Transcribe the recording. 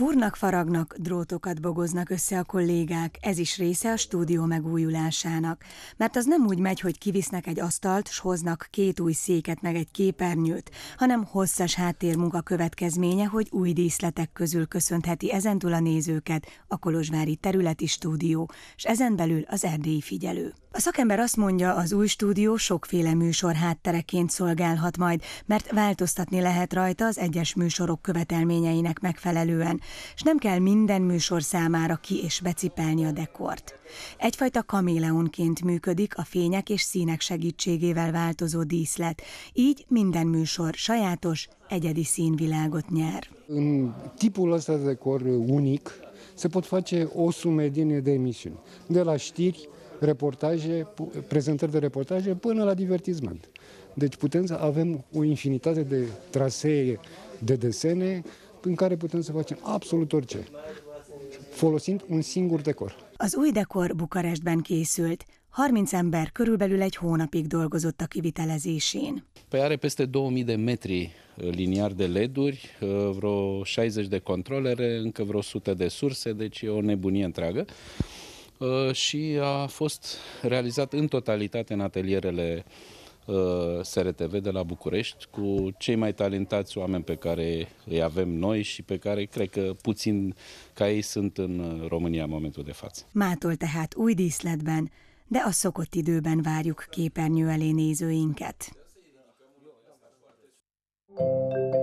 Fúrnak, faragnak, drótokat bogoznak össze a kollégák, ez is része a stúdió megújulásának. Mert az nem úgy megy, hogy kivisznek egy asztalt, s hoznak két új széket meg egy képernyőt, hanem hosszas háttérmunka következménye, hogy új díszletek közül köszöntheti ezentúl a nézőket a Kolozsvári területi stúdió, és ezen belül az erdélyi figyelő. A szakember azt mondja, az új stúdió sokféle műsor háttereként szolgálhat majd, mert változtatni lehet rajta az egyes műsorok követelményeinek megfelelően, és nem kell minden műsor számára ki és becipelni a dekort. Egyfajta kaméleonként működik a fények és színek segítségével változó díszlet, így minden műsor sajátos, egyedi színvilágot nyer. tipul ăsta de decor unic se pot face o sumedine de emisiuni, de la știri, reportaje, prezentări de reportaje până la divertisment. Deci putem să avem o infinitate de trasee de desene, în care putem să facem absolut orice, folosind un singur decor. Az új dekor Bukarestben készült, 30 ember körülbelül egy hónapig dolgozott a kivitelezésén. Păi are peste 2000 de metri uh, liniar de LED-uri, uh, vreo 60 de controlere, încă vreo 100 de surse, deci e o nebunie întreagă. Uh, și a fost realizat în totalitate în atelierele Uh, SRTV de la București cu cei mai talentați oameni pe care îi avem noi și pe care cred că puțin ca ei sunt în România în momentul de față. Mától tehát új díszletben, de a szokott időben várjuk képernyő elé nézőinket. Thank you.